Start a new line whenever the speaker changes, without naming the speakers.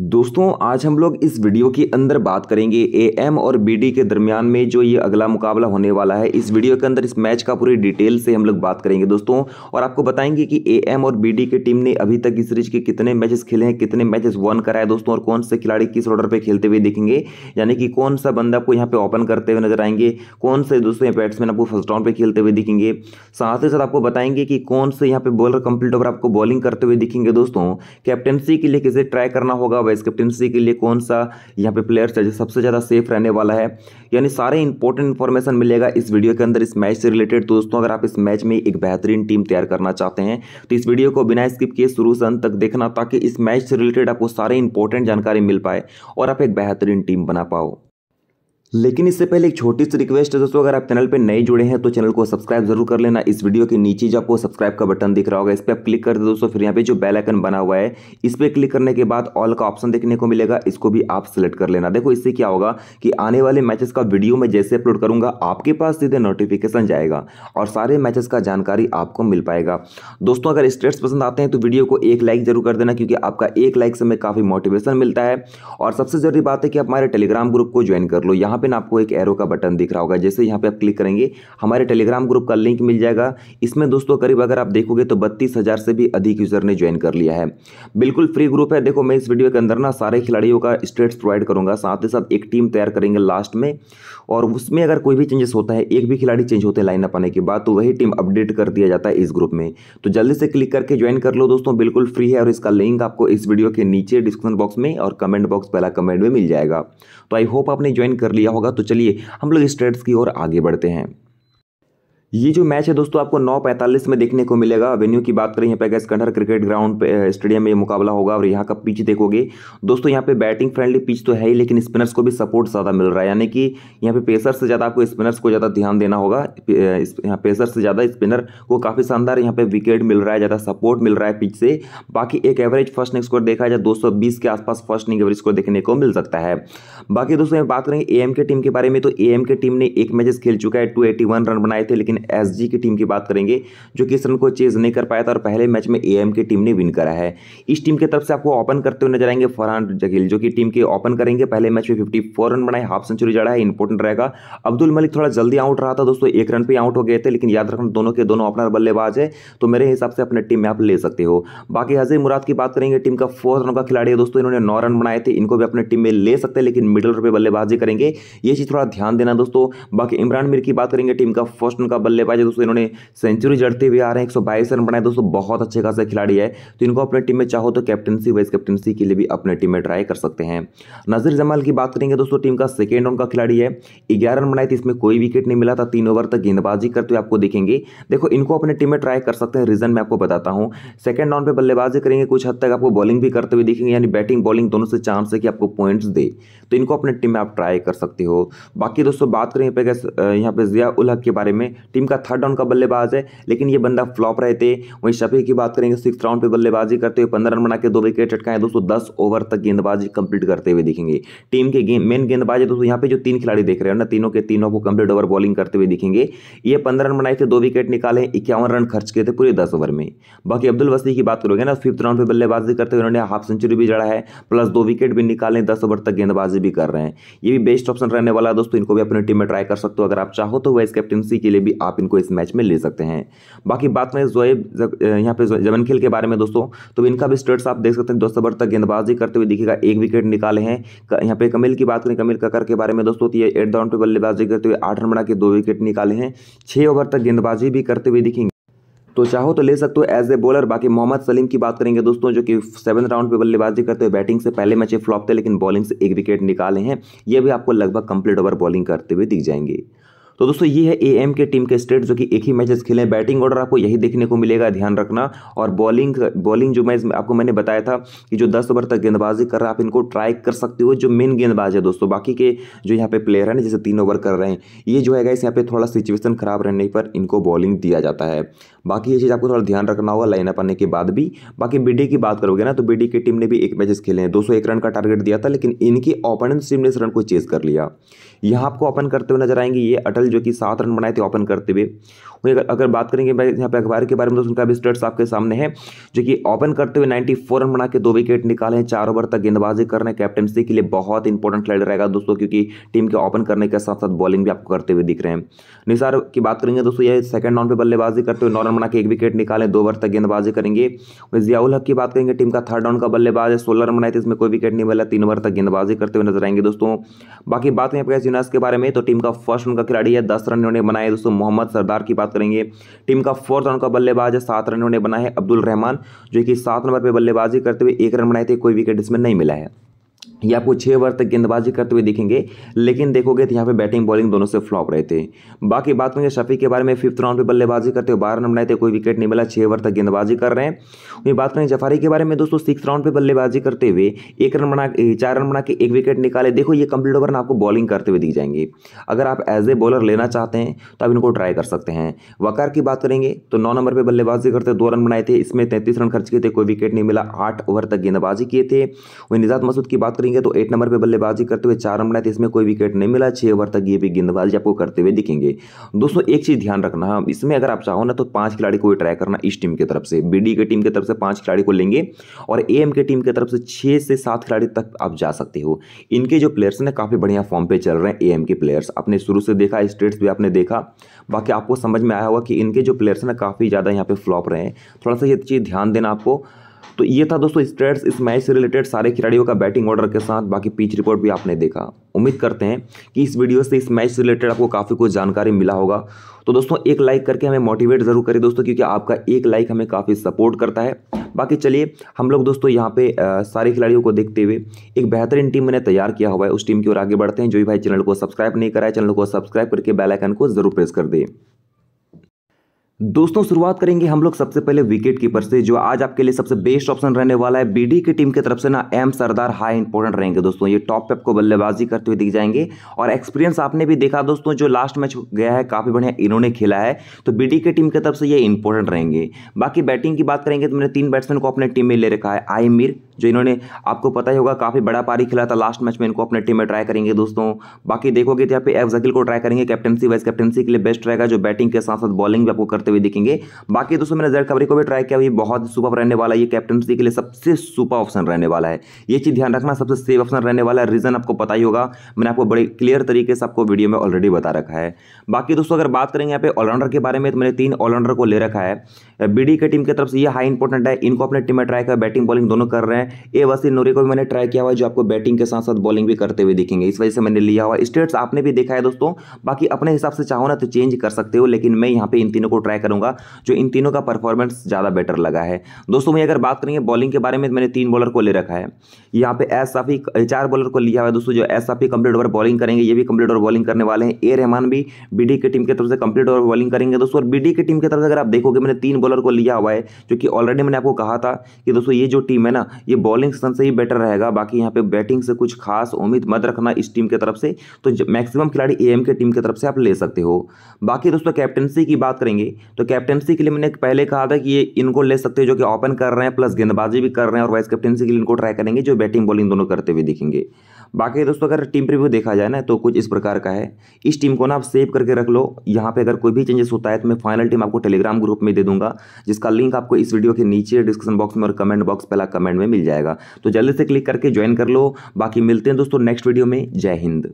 दोस्तों आज हम लोग इस वीडियो के अंदर बात करेंगे ए एम और बी डी के दरमियान में जो ये अगला मुकाबला होने वाला है इस वीडियो के अंदर इस मैच का पूरी डिटेल से हम लोग बात करेंगे दोस्तों और आपको बताएंगे कि ए एम और बी डी की टीम ने अभी तक इस सीरीज के कितने मैचेस खेले हैं कितने मैचेस वन कराए दोस्तों और कौन से खिलाड़ी किस ऑर्डर पर खेलते हुए देखेंगे यानी कि कौन सा बंदा आपको यहाँ पे ओपन करते हुए नजर आएंगे कौन से दोस्तों बैट्समैन आपको फर्स्ट राउंड पर खेलते हुए दिखेंगे साथ ही साथ आपको बताएंगे कि कौन से यहाँ पे बॉलर कंप्लीट ओवर आपको बॉलिंग करते हुए दिखेंगे दोस्तों कैप्टनसी के लिए किसे ट्राई करना होगा हुआ वाइज कैप्टनसी के लिए कौन सा यहाँ पे प्लेयर्स है जो सबसे ज़्यादा सेफ रहने वाला है यानी सारे इंपॉर्टेंट इन्फॉर्मेशन मिलेगा इस वीडियो के अंदर इस मैच से रिलेटेड दोस्तों अगर आप इस मैच में एक बेहतरीन टीम तैयार करना चाहते हैं तो इस वीडियो को बिना स्किप किए शुरू से अंत तक देखना ताकि इस मैच से रिलेटेड आपको सारे इंपॉर्टेंट जानकारी मिल पाए और आप एक बेहतरीन टीम बना पाओ लेकिन इससे पहले एक छोटी सी रिक्वेस्ट है दोस्तों अगर आप चैनल पर नए जुड़े हैं तो चैनल को सब्सक्राइब जरूर कर लेना इस वीडियो के नीचे जो आपको सब्सक्राइब का बटन दिख रहा होगा इस पर आप क्लिक कर दे दोस्तों फिर यहाँ पे जो बेल आइकन बना हुआ है इस पर क्लिक करने के बाद ऑल का ऑप्शन देखने को मिलेगा इसको भी आप सेलेक्ट कर लेना देखो इससे क्या होगा कि आने वाले मैचेस का वीडियो मैं जैसे अपलोड करूंगा आपके पास सीधे नोटिफिकेशन जाएगा और सारे मैचेस का जानकारी आपको मिल पाएगा दोस्तों अगर स्टेट्स पसंद आते हैं तो वीडियो को एक लाइक जरूर कर देना क्योंकि आपका एक लाइक से हमें काफ़ी मोटिवेशन मिलता है और सबसे जरूरी बात है कि आप हमारे टेलीग्राम ग्रुप को ज्वाइन कर लो यहाँ यहाँ पे ना आपको एक एरो का बटन दिख रहा होगा जैसे यहाँ पे आप क्लिक करेंगे हमारे टेलीग्राम ग्रुप का लिंक मिल जाएगा इसमें दोस्तों करीब अगर आप देखोगे तो बत्तीस हज़ार से भी अधिक यूज़र ने ज्वाइन कर लिया है बिल्कुल फ्री ग्रुप है देखो मैं इस वीडियो के अंदर ना सारे खिलाड़ियों का स्टेट्स प्रोवाइड करूँगा साथ ही साथ एक टीम तैयार करेंगे लास्ट में और उसमें अगर कोई भी चेंजेस होता है एक भी खिलाड़ी चेंज होते हैं लाइनअप आने के बाद तो वही टीम अपडेट कर दिया जाता है इस ग्रुप में तो जल्दी से क्लिक करके ज्वाइन कर लो दोस्तों बिल्कुल फ्री है और इसका लिंक आपको इस वीडियो के नीचे डिस्क्रिप्शन बॉक्स में और कमेंट बॉक्स पहला कमेंट में मिल जाएगा तो आई होप आपने ज्वाइन कर लिया लिया होगा तो चलिए हम लोग स्टेट्स की ओर आगे बढ़ते हैं ये जो मैच है दोस्तों आपको नौ पैंतालीस में देखने को मिलेगा वेन्यू की बात करें यहाँ पे अगर स्कंडर क्रिकेट ग्राउंड पे स्टेडियम में मुकाबला होगा और यहाँ का पिच देखोगे दोस्तों यहाँ पे बैटिंग फ्रेंडली पिच तो है ही लेकिन स्पिनर्स को भी सपोर्ट ज़्यादा मिल रहा है यानी कि यहाँ पे पेसर से ज़्यादा आपको स्पिनर्स को ज़्यादा ध्यान देना होगा यहाँ पेसर से ज़्यादा स्पिनर को काफ़ी शानदार यहाँ पर विकेट मिल रहा है ज़्यादा सपोर्ट मिल रहा है पिच से बाकी एक एवरेज फर्स्ट इनिंग स्कोर देखा जाए दो के आसपास फर्स्ट इनिंग एवरेज स्कोर देखने को मिल सकता है बाकी दोस्तों बात करें ए टीम के बारे में तो ए टीम ने एक मैचेस खेल चुका है टू रन बनाए थे लेकिन लेकिन एस की टीम की बात करेंगे जो कि इस रन को चेज नहीं कर पाया था और पहले मैच में ए की टीम ने विन करा है इस टीम की तरफ से आपको ओपन करते हुए नजर आएंगे फरहान जकील जो कि टीम के ओपन करेंगे पहले मैच में फिफ्टी रन बनाए हाफ सेंचुरी जड़ा है इंपॉर्टेंट रहेगा अब्दुल मलिक थोड़ा जल्दी आउट रहा था दोस्तों एक रन पर आउट हो गए थे लेकिन याद रखना दोनों के दोनों ओपनर बल्लेबाज है तो मेरे हिसाब से अपने टीम में आप ले सकते हो बाकी हजीर मुराद की बात करेंगे टीम का फोर रन का खिलाड़ी है दोस्तों इन्होंने नौ रन बनाए थे इनको भी अपने टीम में ले सकते हैं लेकिन मिडिल पे बल्लेबाजी करेंगे ये चीज़ थोड़ा ध्यान देना दोस्तों बाकी इमरान मीर की बात करेंगे टीम का फर्स्ट रन का बल्लेबाज है दोस्तों इन्होंने सेंचुरी जड़ते हुए आ रहे हैं एक रन बनाए दोस्तों बहुत अच्छे खासे खिलाड़ी है तो इनको अपने टीम में चाहो तो कैप्टनसी वाइस कैप्टनसी के लिए भी अपने टीम में ट्राई कर सकते हैं नजर जमाल की बात करेंगे दोस्तों टीम का सेकेंड राउंड का खिलाड़ी है ग्यारह रन बनाए थे इसमें कोई विकेट नहीं मिला था तीन ओवर तक गेंदबाजी करते हुए आपको देखेंगे देखो इनको अपने टीम में ट्राई कर सकते हैं रीजन मैं आपको बताता हूँ सेकेंड राउंड पर बल्लेबाजी करेंगे कुछ हद तक आपको बॉलिंग भी करते हुए देखेंगे यानी बैटिंग बॉलिंग दोनों से चांस है कि आपको पॉइंट्स दे तो इनको अपने टीम में आप ट्राई कर सकते हो बाकी दोस्तों बात करें यहाँ पे यहाँ पे जिया उल हक के बारे में टीम का थर्ड राउंड का बल्लेबाज है लेकिन ये बंदा फ्लॉप रहते वहीं शफी की बात करेंगे सिक्स राउंड पर बल्लेबाजी करते हुए पंद्रह रन बना के दो विकेट चटकाएं दोस्तों दस ओवर तक गेंदबाजी कंप्लीट करते हुए दिखेंगे टीम के मेन गेंदबाज है दोस्तों यहाँ पे जो तीन खिलाड़ी देख रहे हो ना तीनों के तीनों को कंप्लीट ओवर बॉलिंग करते हुए दिखेंगे ये पंद्रह रन बनाए थे दो विकेट निकाले इक्यावन रन खर्च किए थे पूरे दस ओवर में बाकी अब्दुल वसी की बात करोगे ना फिफ्थ राउंड पर बल्लेबाजी करते हुए उन्होंने हाफ सेंचुरी भी जड़ा है प्लस दो विकेट भी निकाले दस ओवर तक गेंदबाजी भी कर रहे हैं ये भी बेस्ट ऑप्शन रहने वाला है दोस्तों इनको भी अपनी टीम में ट्राई कर सकते हो अगर आप चाहो तो वाइस कैप्टनसी के लिए भी आप इनको इस मैच में ले सकते हैं बाकी बात में जोएब यहाँ पे जमन खेल के बारे में दोस्तों तो इनका भी स्टेट्स आप देख सकते हैं दो सबर तक गेंदबाजी करते हुए दिखेगा एक विकेट निकाले हैं यहाँ पे कमिल की बात करें कमिल ककर के बारे में दोस्तों तो ये एट दाउन पे बल्लेबाजी करते हुए आठ रन बना के दो विकेट निकाले हैं छः ओवर तक गेंदबाजी भी करते हुए दिखेंगे तो चाहो तो ले सकते हो एज ए बॉलर बाकी मोहम्मद सलीम की बात करेंगे दोस्तों जो कि सेवन राउंड पे बल्लेबाजी करते हुए बैटिंग से पहले मैच फ्लॉप थे लेकिन बॉलिंग से एक विकेट निकाले हैं ये भी आपको लगभग कंप्लीट ओवर बॉलिंग करते हुए दिख जाएंगे तो दोस्तों ये है एएम के टीम के स्टेट जो कि एक ही मैचेस खेले हैं बैटिंग ऑर्डर आपको यही देखने को मिलेगा ध्यान रखना और बॉलिंग बॉलिंग जो मैच आपको मैंने बताया था कि जो दस ओवर तक गेंदबाजी कर रहा है आप इनको ट्राई कर सकते हो जो मेन गेंदबाज है दोस्तों बाकी के जो यहाँ पे प्लेयर है जैसे तीन ओवर कर रहे हैं ये जो है इस यहाँ पे थोड़ा सिचुएशन खराब रहने पर इनको बॉलिंग दिया जाता है बाकी ये चीज़ आपको थोड़ा ध्यान रखना होगा लाइन अप आने के बाद भी बाकी बी की बात करोगे ना तो बी की टीम ने भी एक मैचेस खेले हैं दो रन का टारगेट दिया था लेकिन इनकी ओपोनेंट टीम ने इस रन को चेज कर लिया यहाँ आपको ओपन करते हुए नजर आएंगे ये अटल कल जो कि सात रन बनाए थे ओपन करते हुए वहीं अगर बात करेंगे भाई यहाँ पे अखबार के बारे में तो उनका भी स्टर्ट्स आपके सामने है जो कि ओपन करते हुए 94 रन बना के दो विकेट निकाले हैं चार ओवर तक गेंदबाजी करने कैप्टनसी के लिए बहुत इंपॉर्टेंट खिलाड़ रहेगा दोस्तों क्योंकि टीम के ओपन करने के साथ साथ बॉलिंग भी आपको करते हुए दिख रहे हैं निसार की बात करेंगे दोस्तों ये सेकंड राउंड पर बल्लेबाजी करते हुए नौ रन बना के एक विकेट निकाले दो ओवर तक गेंदबाजी करेंगे जियाउल हक की बात करेंगे टीम का थर्ड राउंड का बल्लेबाज है सोलह रन बनाए थे इसमें कोई विकेट नहीं मिला तीन ओवर तक गेंदबाजी करते हुए नजर आएंगे दोस्तों बाकी बात करें यूनास के बारे में तो टीम का फर्स्ट राउंड का खिलाड़ी है दस रन इन्होंने बनाए दोस्तों मोहम्मद सरदार की बात करेंगे टीम का फोर्थ रन का बल्लेबाज है सात रन इन्होंने बनाए अब्दुल रहमान जो कि सात नंबर पर बल्लेबाजी करते हुए एक रन बनाए थे कोई विकेट इसमें नहीं मिला है ये आपको छः ओवर तक गेंदबाजी करते हुए दिखेंगे लेकिन देखोगे तो यहाँ पे बैटिंग बॉलिंग दोनों से फ्लॉप रहे थे बाकी बात करेंगे शफी के बारे में फिफ्थ राउंड पे बल्लेबाजी करते हुए बारह रन आए थे कोई विकेट नहीं मिला छः ओवर तक गेंदबाजी कर रहे हैं वहीं बात करेंगे जफारी के बारे में दोस्तों सिक्स राउंड पर बल्लेबाजी करते हुए एक रन बना चार रन बना के एक विकेट निकाले देखो ये कंप्लीट ओवर आपको बॉलिंग करते हुए दिख जाएंगे अगर आप एज ए बॉलर लेना चाहते हैं तो आप इनको ट्राई कर सकते हैं वकार की बात करेंगे तो नौ नंबर पर बल्लेबाजी करते दो रन बनाए थे इसमें तैंतीस रन खर्च किए थे कोई विकेट नहीं मिला आठ ओवर तक गेंदबाजी किए थे वहीं निजात मसूद की बात करें देखें तो एट नंबर पर बल्लेबाजी करते हुए चार रन बनाए थे इसमें कोई विकेट नहीं मिला छह ओवर तक ये भी गेंदबाजी आपको करते हुए दिखेंगे दोस्तों एक चीज़ ध्यान रखना इसमें अगर आप चाहो ना तो पांच खिलाड़ी को ट्राई करना इस टीम की तरफ से बी के टीम की तरफ से पांच खिलाड़ी को लेंगे और ए के टीम की तरफ से छह से सात खिलाड़ी तक आप जा सकते हो इनके जो प्लेयर्स ना काफ़ी बढ़िया फॉर्म पर चल रहे हैं ए के प्लेयर्स आपने शुरू से देखा स्टेट्स भी आपने देखा बाकी आपको समझ में आया होगा कि इनके जो प्लेयर्स ना काफ़ी ज़्यादा यहाँ पे फ्लॉप रहे हैं थोड़ा सा ये चीज़ ध्यान देना आपको तो ये था दोस्तों स्टेट्स इस मैच से रिलेटेड सारे खिलाड़ियों का बैटिंग ऑर्डर के साथ बाकी पिच रिपोर्ट भी आपने देखा उम्मीद करते हैं कि इस वीडियो से इस मैच से रिलेटेड आपको काफ़ी कुछ जानकारी मिला होगा तो दोस्तों एक लाइक करके हमें मोटिवेट ज़रूर करें दोस्तों क्योंकि आपका एक लाइक हमें काफ़ी सपोर्ट करता है बाकी चलिए हम लोग दोस्तों यहाँ पे सारे खिलाड़ियों को देखते हुए एक बेहतरीन टीम मैंने तैयार किया हुआ है उस टीम की ओर आगे बढ़ते हैं जो भी भाई चैनल को सब्सक्राइब नहीं कराए चैनल को सब्सक्राइब करके बेलाइकन को ज़रूर प्रेस कर दें दोस्तों शुरुआत करेंगे हम लोग सबसे पहले विकेट कीपर से जो आज आपके लिए सबसे बेस्ट ऑप्शन रहने वाला है बीडी की टीम की तरफ से ना एम सरदार हाई इंपॉर्टेंट रहेंगे दोस्तों ये टॉप पे आपको बल्लेबाजी करते हुए दिख जाएंगे और एक्सपीरियंस आपने भी देखा दोस्तों जो लास्ट मैच गया है काफ़ी बढ़िया इन्होंने खेला है तो बी की टीम की तरफ से ये इंपॉर्टेंट रहेंगे बाकी बैटिंग की बात करेंगे तो मैंने तीन बैट्समैन को अपने टीम में ले रखा है आई जो इन्होंने आपको पता ही होगा काफ़ी बड़ा पारी खेला था लास्ट मैच में इनको अपने टीम में ट्राई करेंगे दोस्तों बाकी देखोगे तो यहाँ पे एफ जकील को ट्राई करेंगे कैप्टनसी वाइस कैप्टनसी के लिए बेस्ट रहेगा जो बैटिंग के साथ साथ बॉलिंग भी आपको करते हुए दिखेंगे बाकी दोस्तों मैंने जैड कवरी को भी ट्राई किया बहुत सुपर रहने वाला ये कैप्टनसी के लिए सबसे सुपर ऑप्शन रहने वाला है ये चीज़ ध्यान रखना सबसे सेफ ऑप्शन रहने वाला है रीज़न आपको पता ही होगा मैंने आपको बड़े क्लियर तरीके से आपको वीडियो में ऑलरेडी बता रखा है बाकी दोस्तों अगर बात करेंगे यहाँ पे ऑलराउंडर के बारे में तो मैंने तीन ऑलराउंडर को ले रखा है बीडी के टीम की तरफ से ये हाई इंपॉर्टेंट है इनको अपने टीम में ट्राई कर बैटिंग बॉलिंग दोनों कर रहे हैं ए वसी नूरी को भी मैंने ट्राई किया हुआ है जो आपको बैटिंग के साथ साथ बॉलिंग भी करते हुए दिखेंगे इस वजह से मैंने लिया हुआ स्टेट्स आपने भी देखा है दोस्तों बाकी अपने हिसाब से चाहो ना तो चेंज कर सकते हो लेकिन मैं यहाँ पे इन तीनों को ट्राई करूंगा जो इन तीनों का परफॉर्मेंस ज़्यादा बेटर लगा है दोस्तों मैं अगर बात करेंगे बॉलिंग के बारे में मैंने तीन बॉलर को ले रखा है यहाँ पे एस साफी चार बॉलर को लिया हुआ है दोस्तों जो एस साफी कंप्लीट ओवर बॉलिंग करेंगे ये भी कंप्लीट ओवर बॉलिंग करने वाले हैं ए रहमान भी बी की टीम की तरफ से कंप्लीट ओवर बॉलिंग करेंगे दोस्तों और बी की टीम की तरफ से अगर आप देखोगे मैंने तीन बॉलर को लिया हुआ है जो कि ऑलरेडी मैंने आपको कहा था कि दोस्तों ये जो टीम है ना ये बॉलिंग सेशन से ही बेटर रहेगा बाकी यहाँ पे बैटिंग से कुछ खास उम्मीद मत रखना इस टीम की तरफ से तो मैक्सिमम खिलाड़ी एएम के टीम की तरफ से आप ले सकते हो बाकी दोस्तों कैप्टनसी की बात करेंगे तो कैप्टनसी के लिए मैंने पहले कहा था कि ये इनको ले सकते हो जो कि ओपन कर रहे हैं प्लस गेंदबाजी भी कर रहे हैं और वाइस कैप्टनसी के लिए इनको ट्राई करेंगे जो बैटिंग बॉलिंग दोनों करते हुए दिखेंगे बाकी दोस्तों अगर टीम प्रीव्यू देखा जाए ना तो कुछ इस प्रकार का है इस टीम को ना आप सेव करके रख लो यहाँ पे अगर कोई भी चेंजेस होता है तो मैं फाइनल टीम आपको टेलीग्राम ग्रुप में दे दूंगा जिसका लिंक आपको इस वीडियो के नीचे डिस्क्रिप्शन बॉक्स में और कमेंट बॉक्स पहला कमेंट में मिल जाएगा तो जल्दी से क्लिक करके ज्वाइन कर लो बाकी मिलते हैं दोस्तों नेक्स्ट वीडियो में जय हिंद